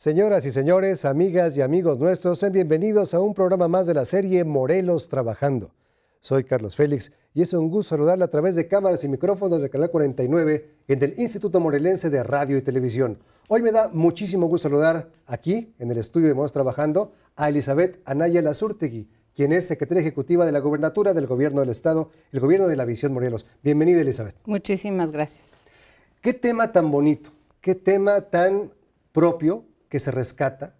Señoras y señores, amigas y amigos nuestros, sean bienvenidos a un programa más de la serie Morelos Trabajando. Soy Carlos Félix y es un gusto saludarle a través de cámaras y micrófonos del Canal 49 en el Instituto Morelense de Radio y Televisión. Hoy me da muchísimo gusto saludar aquí, en el estudio de Morelos Trabajando, a Elizabeth Anaya Lazurtegui, quien es secretaria ejecutiva de la Gobernatura del Gobierno del Estado, el Gobierno de la Visión Morelos. Bienvenida, Elizabeth. Muchísimas gracias. Qué tema tan bonito, qué tema tan propio que se rescata,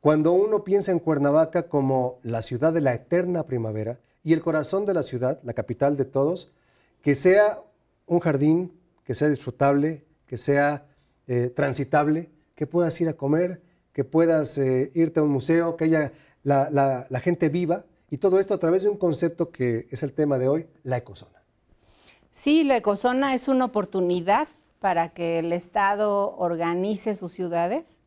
cuando uno piensa en Cuernavaca como la ciudad de la eterna primavera y el corazón de la ciudad, la capital de todos, que sea un jardín, que sea disfrutable, que sea eh, transitable, que puedas ir a comer, que puedas eh, irte a un museo, que haya la, la gente viva, y todo esto a través de un concepto que es el tema de hoy, la ecozona. Sí, la ecozona es una oportunidad para que el Estado organice sus ciudades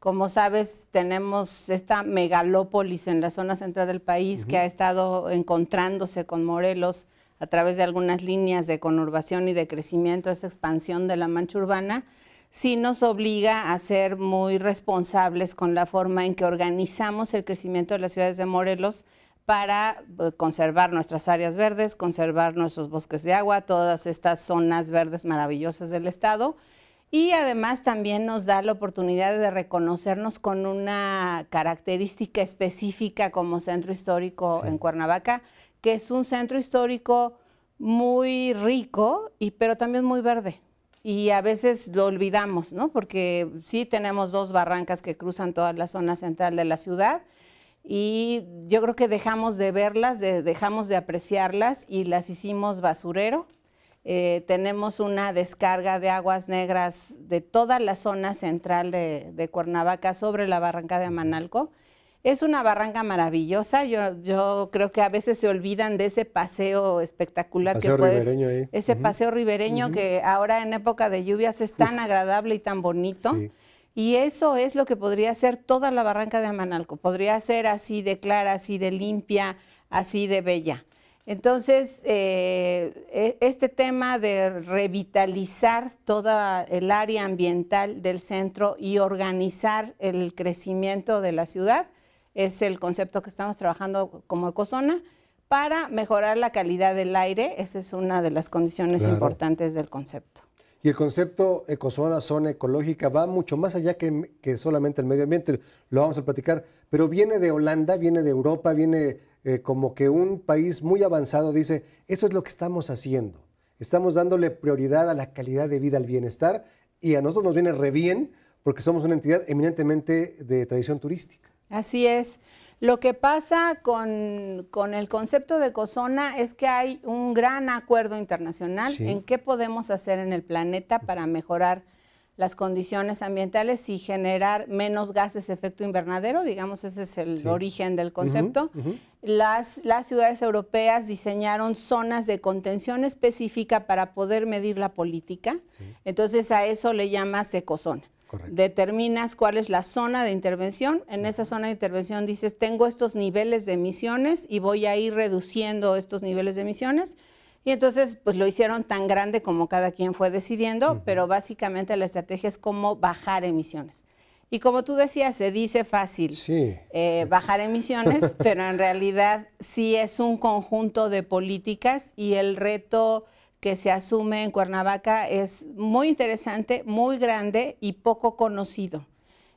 como sabes, tenemos esta megalópolis en la zona central del país que ha estado encontrándose con Morelos a través de algunas líneas de conurbación y de crecimiento, esa expansión de la mancha urbana, sí nos obliga a ser muy responsables con la forma en que organizamos el crecimiento de las ciudades de Morelos para eh, conservar nuestras áreas verdes, conservar nuestros bosques de agua, todas estas zonas verdes maravillosas del Estado y además también nos da la oportunidad de reconocernos con una característica específica como centro histórico en Cuernavaca, que es un centro histórico muy rico, y, pero también muy verde. Y a veces lo olvidamos, ¿no? Porque sí tenemos dos barrancas que cruzan toda la zona central de la ciudad y yo creo que dejamos de verlas, dejamos de apreciarlas y las hicimos basurero eh, tenemos una descarga de aguas negras de toda la zona central de, Cuernavaca sobre la barranca de Amanalco. Es una barranca maravillosa, yo, creo que a veces se olvidan de ese paseo espectacular que puedes, ese paseo ribereño que ahora en época de lluvias es tan agradable y tan bonito. Y eso es lo que podría ser toda la barranca de Amanalco, podría ser así de clara, así de limpia, así de bella. Entonces, eh, e, este tema de revitalizar toda el área ambiental del centro y organizar el crecimiento de la ciudad es el concepto que estamos trabajando como ecozona para mejorar la calidad del aire. Esa es una de las condiciones importantes del concepto. Y el concepto ecozona, zona ecológica, va mucho más allá que, que, solamente el medio ambiente, lo vamos a platicar, pero viene de Holanda, viene de Europa, viene eh, como que un país muy avanzado dice, eso es lo que estamos haciendo. Estamos dándole prioridad a la calidad de vida, al bienestar, y a nosotros nos viene re bien porque somos una entidad eminentemente de tradición turística. Así es. Lo que pasa con, el concepto de Cozona es que hay un gran acuerdo internacional en qué podemos hacer en el planeta para mejorar las condiciones ambientales y generar menos gases de efecto invernadero, digamos, ese es el origen del concepto. Las, ciudades europeas diseñaron zonas de contención específica para poder medir la política, entonces a eso le llamas ecozona. Determinas cuál es la zona de intervención. En esa zona de intervención dices, tengo estos niveles de emisiones y voy a ir reduciendo estos niveles de emisiones. Y entonces, pues lo hicieron tan grande como cada quien fue decidiendo, pero básicamente la estrategia es cómo bajar emisiones. Y como tú decías, se dice fácil eh, bajar emisiones, pero en realidad sí es un conjunto de políticas y el reto que se asume en Cuernavaca es muy interesante, muy grande y poco conocido.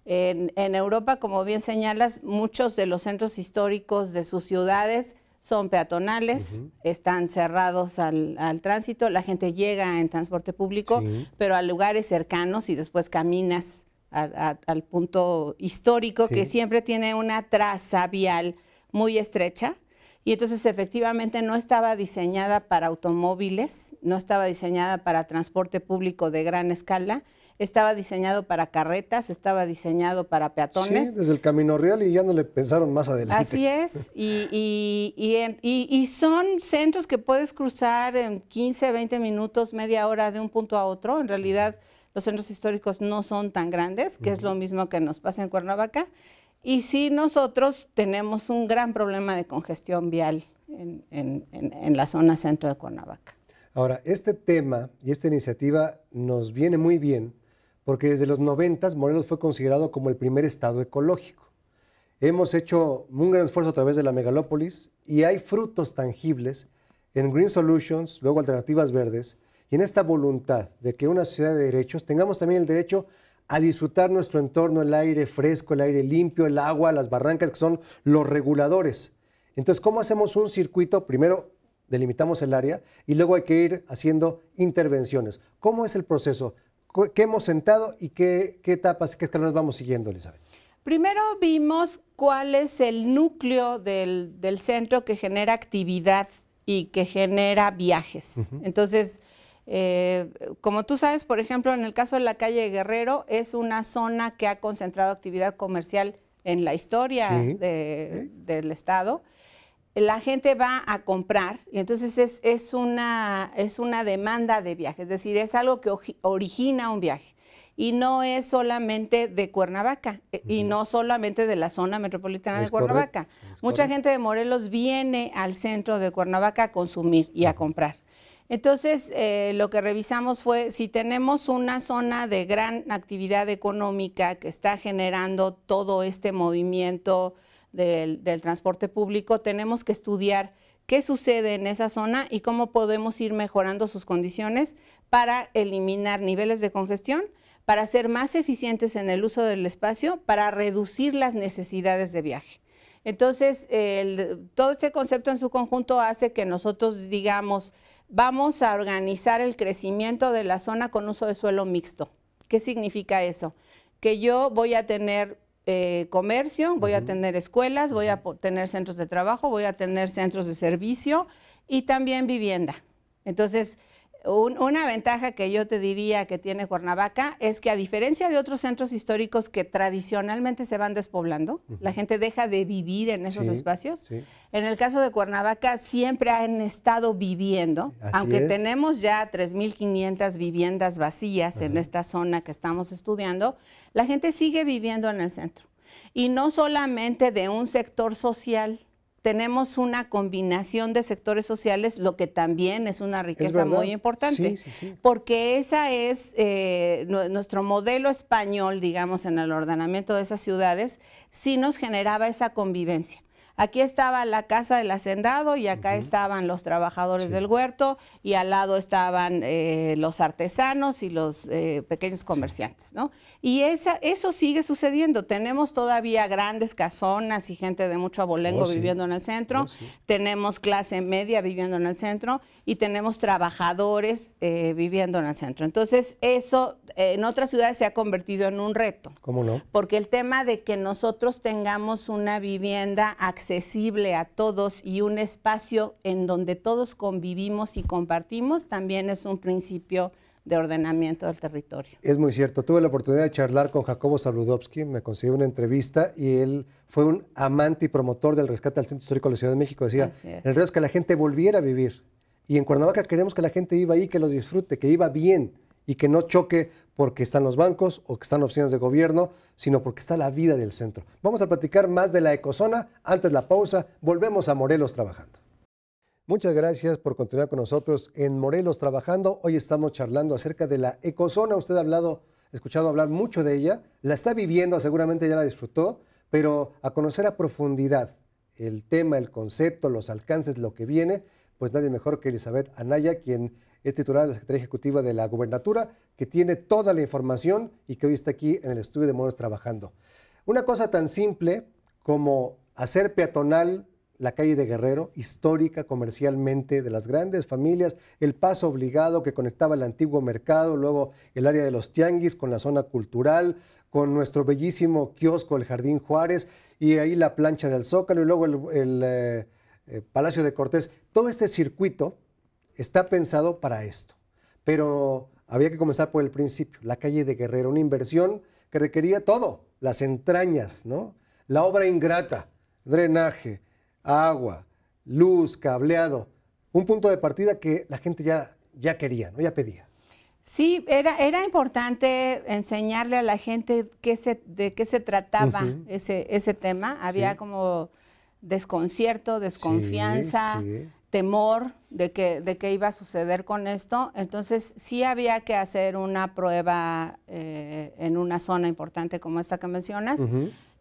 en Europa, como bien señalas, muchos de los centros históricos de sus ciudades son peatonales, están cerrados al, tránsito, la gente llega en transporte público, pero a lugares cercanos y después caminas al punto histórico que siempre tiene una traza vial muy estrecha. Y entonces efectivamente no estaba diseñada para automóviles, no estaba diseñada para transporte público de gran escala estaba diseñado para carretas, estaba diseñado para peatones. Sí, desde el Camino Real y ya no le pensaron más adelante. Así es, y, y, son centros que puedes cruzar en 15, 20 minutos, media hora de un punto a otro. En realidad los centros históricos no son tan grandes, que es lo mismo que nos pasa en Cuernavaca. Y sí, nosotros tenemos un gran problema de congestión vial en, en, en la zona centro de Cuernavaca. Ahora, este tema y esta iniciativa nos viene muy bien porque desde los 90 Morelos fue considerado como el primer estado ecológico. Hemos hecho un gran esfuerzo a través de la megalópolis y hay frutos tangibles en Green Solutions, luego Alternativas Verdes, y en esta voluntad de que una sociedad de derechos tengamos también el derecho a disfrutar nuestro entorno, el aire fresco, el aire limpio, el agua, las barrancas, que son los reguladores. Entonces, ¿cómo hacemos un circuito? Primero delimitamos el área y luego hay que ir haciendo intervenciones. ¿Cómo es el proceso? qué hemos sentado y qué, etapas etapas, qué escalones vamos siguiendo, Elizabeth? Primero vimos cuál es el núcleo del, centro que genera actividad y que genera viajes. Entonces, eh, como tú sabes, por ejemplo, en el caso de la calle Guerrero, es una zona que ha concentrado actividad comercial en la historia del Estado la gente va a comprar y entonces es, una, es una demanda de viaje, es decir, es algo que origina un viaje. Y no es solamente de Cuernavaca eh, y no solamente de la zona metropolitana de Cuernavaca. Mucha gente de Morelos viene al centro de Cuernavaca a consumir y a comprar. Entonces, eh, lo que revisamos fue si tenemos una zona de gran actividad económica que está generando todo este movimiento del, transporte público, tenemos que estudiar qué sucede en esa zona y cómo podemos ir mejorando sus condiciones para eliminar niveles de congestión, para ser más eficientes en el uso del espacio, para reducir las necesidades de viaje. Entonces, todo ese concepto en su conjunto hace que nosotros digamos, vamos a organizar el crecimiento de la zona con uso de suelo mixto. ¿Qué significa eso? Que yo voy a tener eh, comercio, voy a tener escuelas, voy a tener centros de trabajo, voy a tener centros de servicio y también vivienda. Entonces, una ventaja que yo te diría que tiene Cuernavaca es que a diferencia de otros centros históricos que tradicionalmente se van despoblando, la gente deja de vivir en esos espacios, en el caso de Cuernavaca siempre han estado viviendo, aunque tenemos ya 3.500 viviendas vacías en esta zona que estamos estudiando, la gente sigue viviendo en el centro. Y no solamente de un sector social, tenemos una combinación de sectores sociales, lo que también es una riqueza muy importante, porque esa es eh, nuestro modelo español, digamos, en el ordenamiento de esas ciudades, si nos generaba esa convivencia. Aquí estaba la casa del hacendado y acá estaban los trabajadores del huerto y al lado estaban eh, los artesanos y los eh, pequeños comerciantes, ¿no? Y eso sigue sucediendo. Tenemos todavía grandes casonas y gente de mucho abolengo oh, viviendo en el centro. Oh, tenemos clase media viviendo en el centro y tenemos trabajadores eh, viviendo en el centro. Entonces, eso en otras ciudades se ha convertido en un reto. ¿Cómo no? Porque el tema de que nosotros tengamos una vivienda accesible accesible a todos y un espacio en donde todos convivimos y compartimos también es un principio de ordenamiento del territorio. Es muy cierto. Tuve la oportunidad de charlar con Jacobo Zabludovsky, me consiguió una entrevista y él fue un amante y promotor del rescate al Centro Histórico de la Ciudad de México. Decía, el reto es que la gente volviera a vivir. Y en Cuernavaca queremos que la gente iba ahí, que lo disfrute, que iba bien y que no choque porque están los bancos o que están oficinas de gobierno, sino porque está la vida del centro. Vamos a platicar más de la ecozona. Antes la pausa, volvemos a Morelos trabajando. Muchas gracias por continuar con nosotros en Morelos trabajando. Hoy estamos charlando acerca de la ecozona. Usted ha hablado, escuchado hablar mucho de ella, la está viviendo, seguramente ya la disfrutó, pero a conocer a profundidad el tema, el concepto, los alcances, lo que viene, pues nadie mejor que Elizabeth Anaya, quien es titular de la Secretaría Ejecutiva de la Gubernatura, que tiene toda la información y que hoy está aquí en el estudio de Monos trabajando. Una cosa tan simple como hacer peatonal la calle de Guerrero, histórica comercialmente de las grandes familias, el paso obligado que conectaba el antiguo mercado, luego el área de los tianguis con la zona cultural, con nuestro bellísimo kiosco, el Jardín Juárez, y ahí la plancha del Zócalo, y luego el, eh, eh, Palacio de Cortés. Todo este circuito está pensado para esto. Pero había que comenzar por el principio, la calle de Guerrero, una inversión que requería todo, las entrañas, ¿no? La obra ingrata, drenaje, agua, luz, cableado, un punto de partida que la gente ya, ya quería, ¿no? Ya pedía. Sí, era, era importante enseñarle a la gente se, de qué se trataba ese, ese tema. Había como desconcierto, desconfianza, sí, sí temor de que, de qué iba a suceder con esto. Entonces sí había que hacer una prueba eh, en una zona importante como esta que mencionas.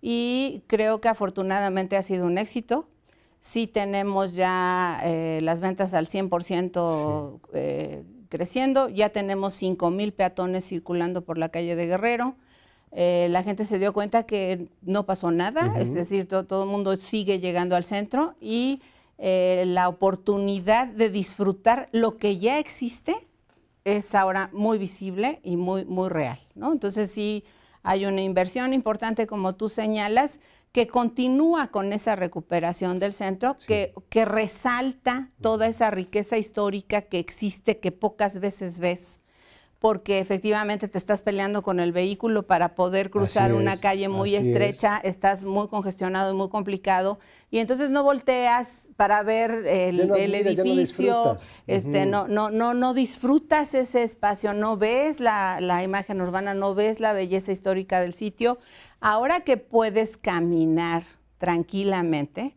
Y creo que afortunadamente ha sido un éxito. Sí tenemos ya eh, las ventas al 100% eh, creciendo. Ya tenemos 5 mil peatones circulando por la calle de Guerrero. la gente se dio cuenta que no pasó nada, es decir, todo el mundo sigue llegando al centro y eh, la oportunidad de disfrutar lo que ya existe es ahora muy visible y muy, muy real. ¿no? Entonces sí hay una inversión importante, como tú señalas, que continúa con esa recuperación del centro, que, que resalta toda esa riqueza histórica que existe, que pocas veces ves porque efectivamente te estás peleando con el vehículo para poder cruzar una calle muy estrecha, estás muy congestionado y muy complicado, y entonces no volteas para ver el, edificio, este, no, no, no, no disfrutas ese espacio, no ves la, la imagen urbana, no ves la belleza histórica del sitio. Ahora que puedes caminar tranquilamente,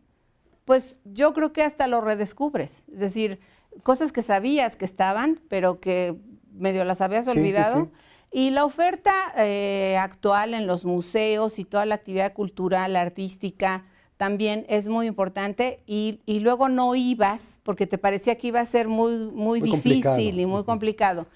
pues yo creo que hasta lo redescubres, es decir, cosas que sabías que estaban, pero que medio las habías olvidado. y la oferta eh, actual en los museos y toda la actividad cultural, artística, también es muy importante. Y, luego no ibas porque te parecía que iba a ser muy, muy, difícil y muy complicado.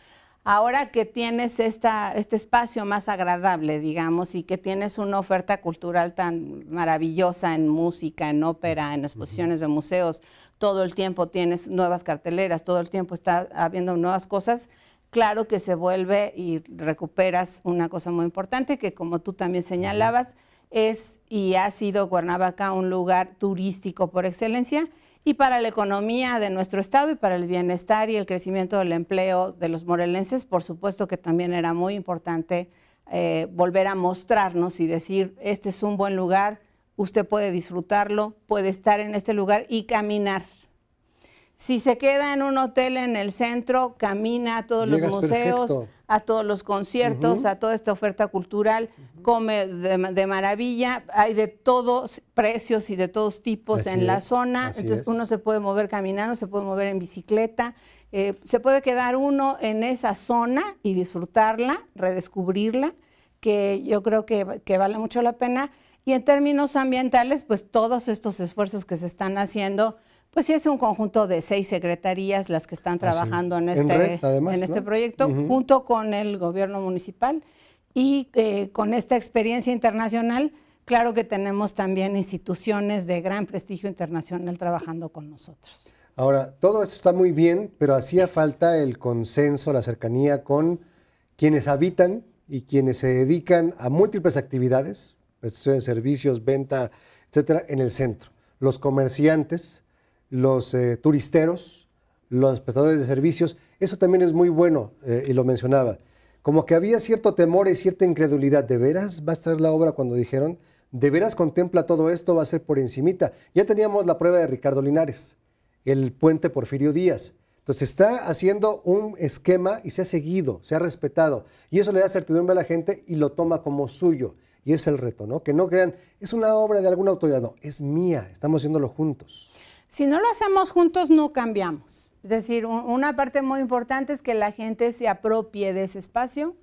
Ahora que tienes esta, este espacio más agradable, digamos, y que tienes una oferta cultural tan maravillosa en música, en ópera, en exposiciones de museos, todo el tiempo tienes nuevas carteleras, todo el tiempo está habiendo nuevas cosas, claro que se vuelve y recuperas una cosa muy importante que como tú también señalabas, es y ha sido Cuernavaca un lugar turístico por excelencia y para la economía de nuestro estado y para el bienestar y el crecimiento del empleo de los morelenses, por supuesto que también era muy importante eh, volver a mostrarnos y decir, este es un buen lugar, usted puede disfrutarlo, puede estar en este lugar y caminar. Si se queda en un hotel en el centro, camina a todos los museos, a todos los conciertos, a toda esta oferta cultural, come de, maravilla, hay de todos precios y de todos tipos en la zona, entonces uno se puede mover caminando, se puede mover en bicicleta, eh, se puede quedar uno en esa zona y disfrutarla, redescubrirla, que yo creo que, que vale mucho la pena. Y en términos ambientales, pues todos estos esfuerzos que se están haciendo, pues sí es un conjunto de seis secretarías las que están ah, trabajando en este, en, este, este proyecto, junto con el gobierno municipal. Y eh, con esta experiencia internacional, claro que tenemos también instituciones de gran prestigio internacional trabajando con nosotros. Ahora, todo esto está muy bien, pero hacía falta el consenso, la cercanía con quienes habitan y quienes se dedican a múltiples actividades, prestación de servicios, venta, etcétera, en el centro. Los comerciantes, los eh, turisteros, los prestadores de servicios. Eso también es muy bueno, eh, y lo mencionaba. Como que había cierto temor y cierta incredulidad. ¿De veras va a estar la obra cuando dijeron? ¿De veras contempla todo esto? Va a ser por encimita. Ya teníamos la prueba de Ricardo Linares, el puente Porfirio Díaz. Entonces está haciendo un esquema y se ha seguido, se ha respetado. Y eso le da certidumbre a la gente y lo toma como suyo. Y es el reto, ¿no? Que no crean, es una obra de algún autoridad, no, es mía, estamos haciéndolo juntos. Si no lo hacemos juntos, no cambiamos. Es decir, una parte muy importante es que la gente se apropie de ese espacio,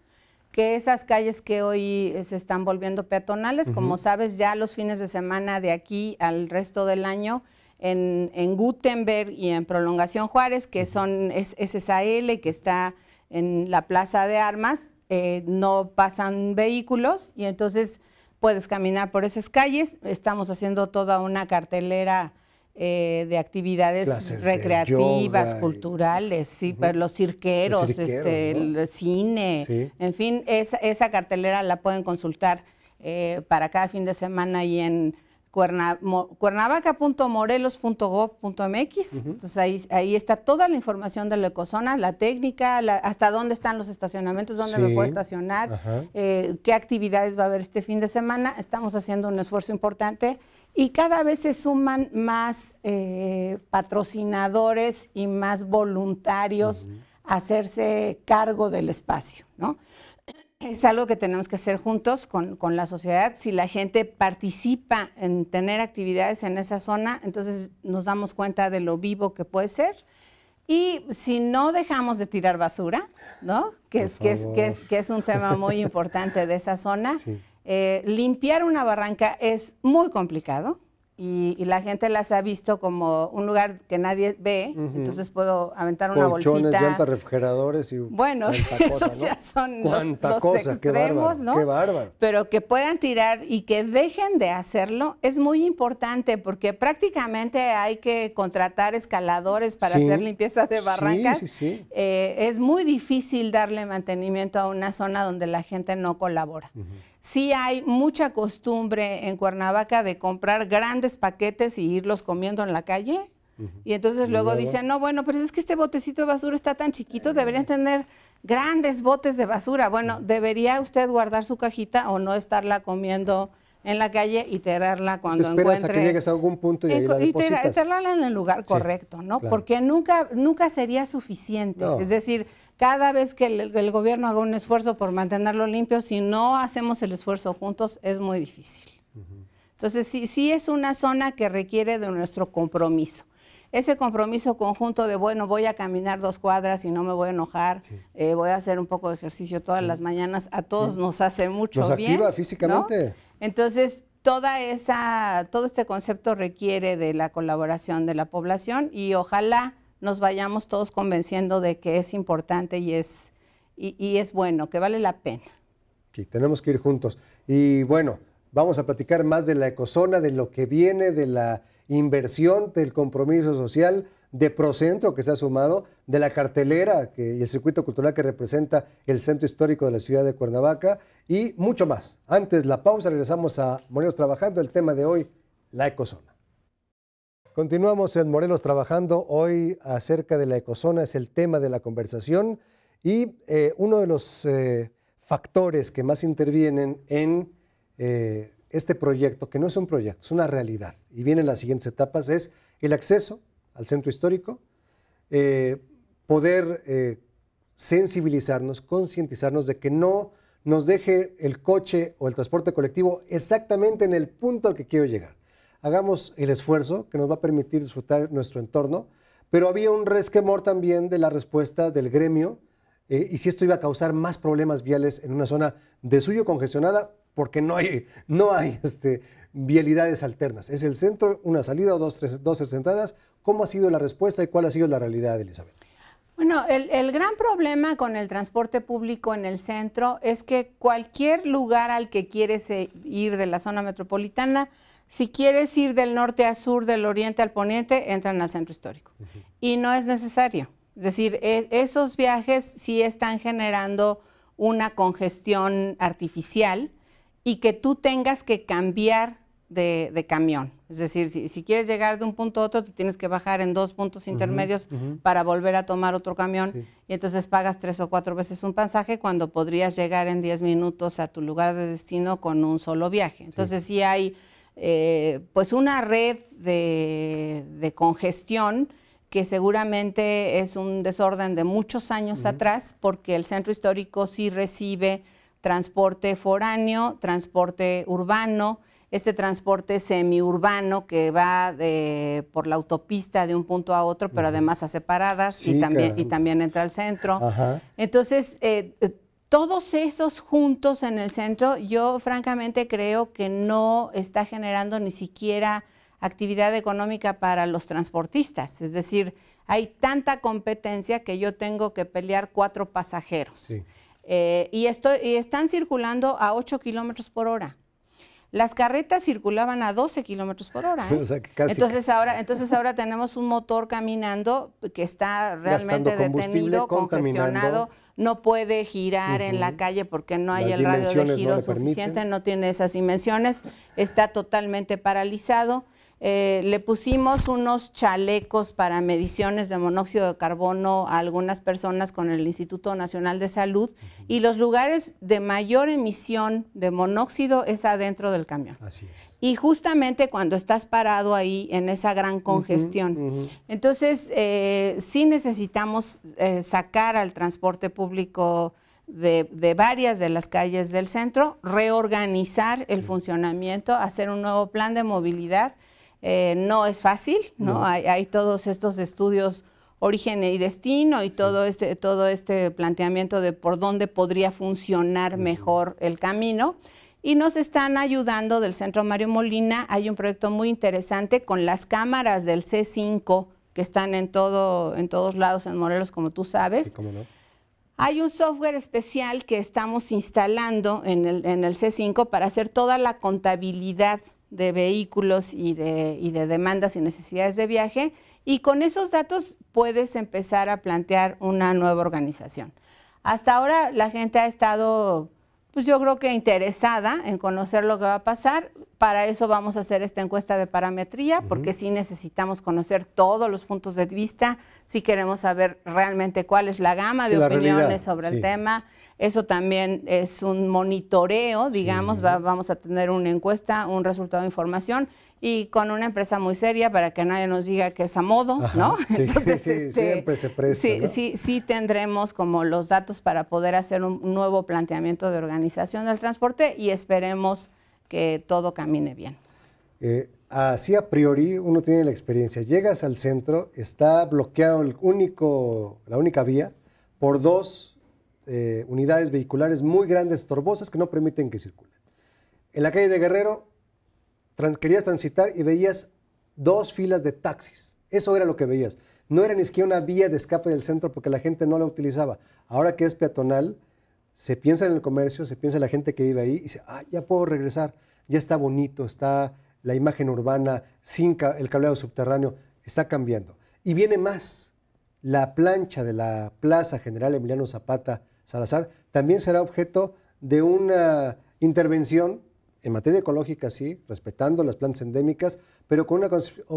que esas calles que hoy se están volviendo peatonales, como sabes, ya los fines de semana de aquí al resto del año, en, Gutenberg y en Prolongación Juárez, que son es, SSAL, que está en la Plaza de Armas, eh, no pasan vehículos y entonces puedes caminar por esas calles. Estamos haciendo toda una cartelera eh, de actividades recreativas, culturales, los cirqueros, este, el cine, en fin, esa, esa, cartelera la pueden consultar eh, para cada fin de semana y en cuernavaca.morelos.gov.mx. Entonces ahí, ahí está toda la información de la ecozona, la técnica, hasta dónde están los estacionamientos, dónde me puedo estacionar, eh, qué actividades va a haber este fin de semana. Estamos haciendo un esfuerzo importante y cada vez se suman más eh, patrocinadores y más voluntarios a hacerse cargo del espacio, ¿no? Es algo que tenemos que hacer juntos con, la sociedad. Si la gente participa en tener actividades en esa zona, entonces nos damos cuenta de lo vivo que puede ser. Y si no dejamos de tirar basura, ¿no? Que, es, que es, un tema muy importante de esa zona. Eh, limpiar una barranca es muy complicado y, la gente las ha visto como un lugar que nadie ve, entonces puedo aventar una bolsita. llantas, refrigeradores y bueno, ya son cosa, Pero que puedan tirar y que dejen de hacerlo es muy importante porque prácticamente hay que contratar escaladores para hacer limpieza de barrancas. Eh, es muy difícil darle mantenimiento a una zona donde la gente no colabora sí hay mucha costumbre en Cuernavaca de comprar grandes paquetes y irlos comiendo en la calle. Y entonces luego dicen, no, bueno, pero es que este botecito de basura está tan chiquito, deberían eh. tener grandes botes de basura. Bueno, debería usted guardar su cajita o no estarla comiendo en la calle y tirarla cuando te que llegues a algún punto y, ahí la y tirarla en el lugar correcto, ¿no? Porque nunca, nunca sería suficiente. Es decir, cada vez que el, gobierno haga un esfuerzo por mantenerlo limpio, si no hacemos el esfuerzo juntos, es muy difícil. Entonces, sí, sí es una zona que requiere de nuestro compromiso. Ese compromiso conjunto de, bueno, voy a caminar dos cuadras y no me voy a enojar, eh, voy a hacer un poco de ejercicio todas las mañanas, a todos nos hace mucho nos bien. activa físicamente. Entonces, toda esa, todo este concepto requiere de la colaboración de la población y ojalá nos vayamos todos convenciendo de que es importante y es, y, es bueno, que vale la pena. Sí, tenemos que ir juntos. Y bueno, vamos a platicar más de la ecozona, de lo que viene, de la inversión, del compromiso social, de Procentro que se ha sumado, de la cartelera que, y el circuito cultural que representa el centro histórico de la ciudad de Cuernavaca y mucho más. Antes la pausa, regresamos a Morelos Trabajando, el tema de hoy, la ecozona. Continuamos en Morelos trabajando hoy acerca de la ecozona, es el tema de la conversación y eh, uno de los eh, factores que más intervienen en eh, este proyecto, que no es un proyecto, es una realidad, y vienen las siguientes etapas, es el acceso al centro histórico, poder sensibilizarnos, concientizarnos de que no nos deje el coche o el transporte colectivo exactamente en el punto al que quiero llegar hagamos el esfuerzo que nos va a permitir disfrutar nuestro entorno, pero había un resquemor también de la respuesta del gremio eh, y si esto iba a causar más problemas viales en una zona de suyo congestionada, porque no hay, no hay este, vialidades alternas. Es el centro, una salida o dos, tres, sentadas. ¿Cómo ha sido la respuesta y cuál ha sido la realidad, Elizabeth? Bueno, el, el, gran problema con el transporte público en el centro es que cualquier lugar al que quieres eh, ir de la zona metropolitana si quieres ir del norte a sur, del oriente al poniente, entran al centro histórico. Y no es necesario. Es decir, e, esos viajes sí están generando una congestión artificial y que tú tengas que cambiar de, camión. Es decir, si, quieres llegar de un punto a otro, te tienes que bajar en dos puntos intermedios para volver a tomar otro camión y entonces pagas tres o cuatro veces un pasaje cuando podrías llegar en diez minutos a tu lugar de destino con un solo viaje. Entonces sí hay eh, pues una red de, congestión que seguramente es un desorden de muchos años atrás, porque el centro histórico sí recibe transporte foráneo, transporte urbano, este transporte semiurbano que va de, por la autopista de un punto a otro, pero además a separadas y, también, y también entra al centro. Entonces, eh, eh, todos esos juntos en el centro, yo francamente creo que no está generando ni siquiera actividad económica para los transportistas. Es decir, hay tanta competencia que yo tengo que pelear cuatro pasajeros. Eh, y, estoy, y están circulando a 8 kilómetros por hora. Las carretas circulaban a 12 kilómetros por hora. ¿eh? entonces, Ahora, entonces ahora tenemos un motor caminando que está realmente detenido, congestionado no puede girar en la calle porque no hay el radio de giro suficiente, no tiene esas dimensiones, está totalmente paralizado. Eh, le pusimos unos chalecos para mediciones de monóxido de carbono a algunas personas con el Instituto Nacional de Salud y los lugares de mayor emisión de monóxido es adentro del camión. Así es. Y justamente cuando estás parado ahí en esa gran congestión. Entonces, eh, sí necesitamos eh, sacar al transporte público. de, varias de las calles del centro, reorganizar el funcionamiento, hacer un nuevo plan de movilidad eh, no es fácil, ¿no? Hay, todos estos estudios origen y destino y todo, este, todo este planteamiento de por dónde podría funcionar mejor el camino. Y nos están ayudando del Centro Mario Molina. Hay un proyecto muy interesante con las cámaras del C5 que están en, todo, en todos lados en Morelos, como tú sabes. Hay un software especial que estamos instalando en el, en el C5 para hacer toda la contabilidad de vehículos y de, y de demandas y necesidades de viaje, y con esos datos puedes empezar a plantear una nueva organización. Hasta ahora la gente ha estado, pues yo creo que interesada en conocer lo que va a pasar. Para eso vamos a hacer esta encuesta de parametría, porque sí necesitamos conocer todos los puntos de vista, sí queremos saber realmente cuál es la gama de opiniones sobre el tema. Eso también es un monitoreo, digamos, vamos a tener una encuesta, un resultado de información y con una empresa muy seria para que nadie nos diga que es a modo, ¿no? Sí, este, siempre se presta. sí, sí, tendremos como los datos para poder hacer un nuevo planteamiento de organización del transporte y esperemos que todo camine bien. Eh, así a priori uno tiene la experiencia. Llegas al centro, está bloqueado el único, la única vía por dos eh, unidades vehiculares muy grandes, torbosas que no permiten que circulen. En la calle de Guerrero trans, querías transitar y veías dos filas de taxis. Eso era lo que veías. No era ni siquiera una vía de escape del centro porque la gente no la utilizaba. Ahora que es peatonal, se piensa en el comercio, se piensa en la gente que vive ahí y dice, ah, ya puedo regresar, ya está bonito, está la imagen urbana, sin el cableado subterráneo, está cambiando. Y viene más, la plancha de la Plaza General Emiliano Zapata Salazar también será objeto de una intervención en materia ecológica sí, respetando las plantas endémicas, pero con una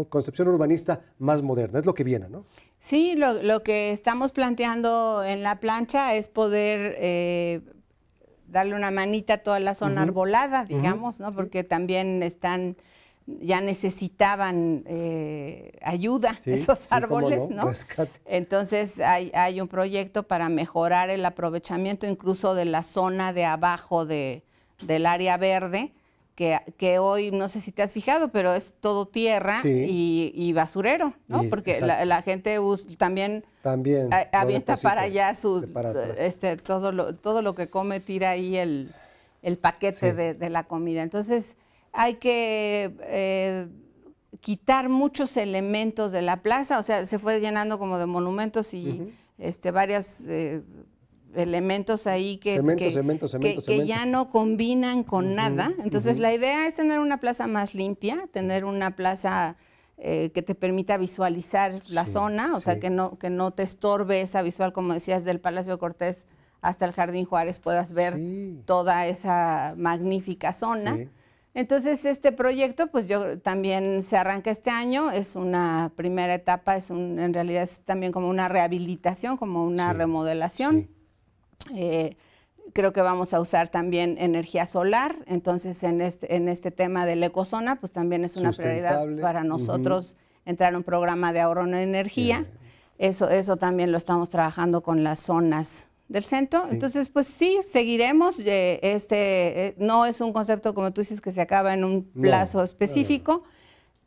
concepción urbanista más moderna. Es lo que viene, ¿no? Sí, lo, que estamos planteando en la plancha es poder eh, darle una manita a toda la zona arbolada, digamos, ¿no? Porque también están ya necesitaban eh, ayuda esos árboles, ¿no? Entonces hay un proyecto para mejorar el aprovechamiento incluso de la zona de abajo de, del área verde, que, que, hoy no sé si te has fijado, pero es todo tierra y, basurero, ¿no? Porque la, gente también, también avienta para allá su, este, todo, lo, todo lo que come, tira ahí el, el paquete de, la comida. Entonces hay que eh, quitar muchos elementos de la plaza, o sea, se fue llenando como de monumentos y este, varias... Eh, elementos ahí que, que, ya no combinan con nada. Entonces la idea es tener una plaza más limpia, tener una plaza eh, que te permita visualizar la zona, o sea, que no, que no te estorbe esa visual, como decías, del Palacio Cortés hasta el Jardín Juárez, puedas ver toda esa magnífica zona. Entonces, este proyecto, pues yo también se arranca este año, es una primera etapa, es un, en realidad es también como una rehabilitación, como una remodelación. Eh, creo que vamos a usar también energía solar, entonces en este, en este tema de la ecozona, pues también es una prioridad para nosotros entrar a un programa de ahorro en energía. Eso, eso también lo estamos trabajando con las zonas del centro. Entonces, pues sí, seguiremos. Eh, este eh, no es un concepto, como tú dices, que se acaba en un plazo específico.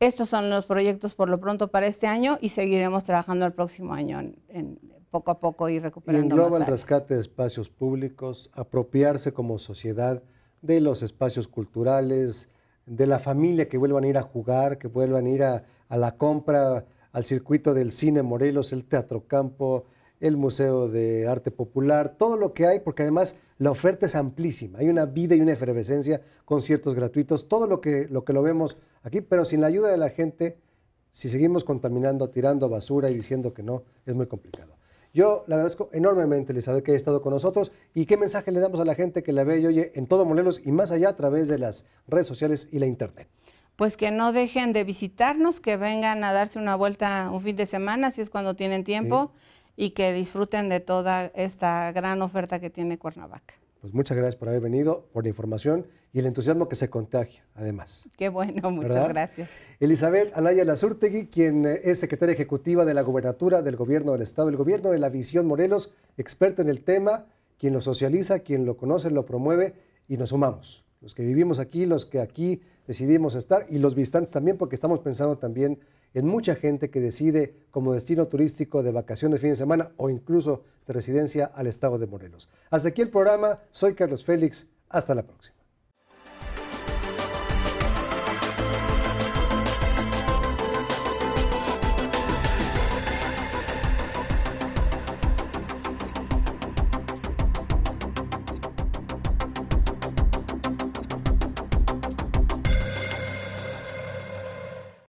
Estos son los proyectos por lo pronto para este año y seguiremos trabajando el próximo año en poco a poco ir recuperando. Y engloba el rescate de espacios públicos, apropiarse como sociedad de los espacios culturales, de la familia que vuelvan a ir a jugar, que vuelvan a ir a, la compra, al circuito del cine Morelos, el Teatro Campo, el Museo de Arte Popular, todo lo que hay, porque además la oferta es amplísima, hay una vida y una efervescencia, conciertos gratuitos, todo lo que lo, que lo vemos aquí, pero sin la ayuda de la gente, si seguimos contaminando, tirando basura y diciendo que no, es muy complicado. Yo le agradezco enormemente, Elizabeth, que haya estado con nosotros. ¿Y qué mensaje le damos a la gente que la ve y oye en todo Morelos y más allá a través de las redes sociales y la internet? Pues que no dejen de visitarnos, que vengan a darse una vuelta un fin de semana, si es cuando tienen tiempo, y que disfruten de toda esta gran oferta que tiene Cuernavaca. Pues muchas gracias por haber venido, por la información y el entusiasmo que se contagia, además. Qué bueno, muchas gracias. Elizabeth Anaya Lazurtegui, quien eh, es secretaria ejecutiva de la gubernatura del Gobierno del Estado, el Gobierno de la Visión Morelos, experta en el tema, quien lo socializa, quien lo conoce, lo promueve y nos sumamos. Los que vivimos aquí, los que aquí decidimos estar y los visitantes también, porque estamos pensando también en mucha gente que decide como destino turístico de vacaciones fin de semana o incluso de residencia al estado de Morelos. Hasta aquí el programa, soy Carlos Félix, hasta la próxima.